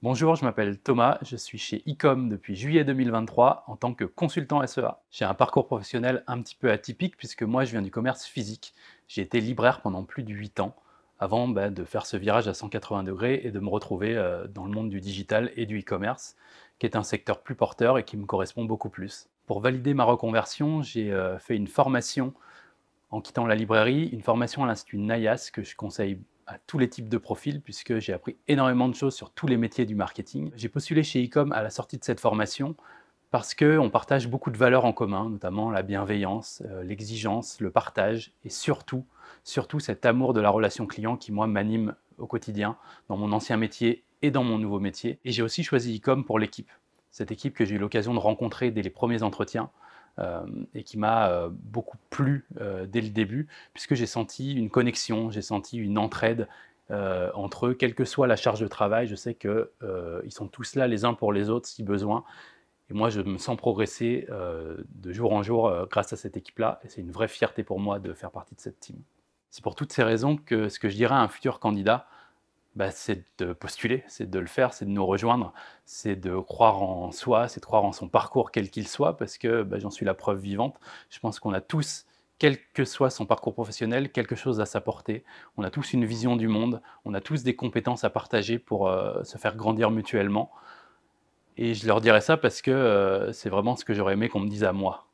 Bonjour, je m'appelle Thomas, je suis chez Ecom depuis juillet 2023 en tant que consultant SEA. J'ai un parcours professionnel un petit peu atypique puisque moi je viens du commerce physique. J'ai été libraire pendant plus de 8 ans avant bah, de faire ce virage à 180 degrés et de me retrouver euh, dans le monde du digital et du e-commerce qui est un secteur plus porteur et qui me correspond beaucoup plus. Pour valider ma reconversion, j'ai euh, fait une formation en quittant la librairie, une formation à l'Institut Nayas que je conseille à tous les types de profils puisque j'ai appris énormément de choses sur tous les métiers du marketing. J'ai postulé chez Ecom à la sortie de cette formation parce qu'on partage beaucoup de valeurs en commun, notamment la bienveillance, euh, l'exigence, le partage et surtout, surtout cet amour de la relation client qui, moi, m'anime au quotidien dans mon ancien métier et dans mon nouveau métier. Et j'ai aussi choisi Ecom pour l'équipe, cette équipe que j'ai eu l'occasion de rencontrer dès les premiers entretiens, euh, et qui m'a euh, beaucoup plu euh, dès le début, puisque j'ai senti une connexion, j'ai senti une entraide entre eux, quelle que soit la charge de travail. Je sais qu'ils sont tous là les uns pour les autres si besoin. Et moi, je me sens progresser de jour en jour grâce à cette équipe-là. Et c'est une vraie fierté pour moi de faire partie de cette team. C'est pour toutes ces raisons que ce que je dirais à un futur candidat, bah, c'est de postuler, c'est de le faire, c'est de nous rejoindre, c'est de croire en soi, c'est de croire en son parcours quel qu'il soit, parce que bah, j'en suis la preuve vivante. Je pense qu'on a tous quel que soit son parcours professionnel, quelque chose à s'apporter. On a tous une vision du monde, on a tous des compétences à partager pour euh, se faire grandir mutuellement. Et je leur dirais ça parce que euh, c'est vraiment ce que j'aurais aimé qu'on me dise à moi.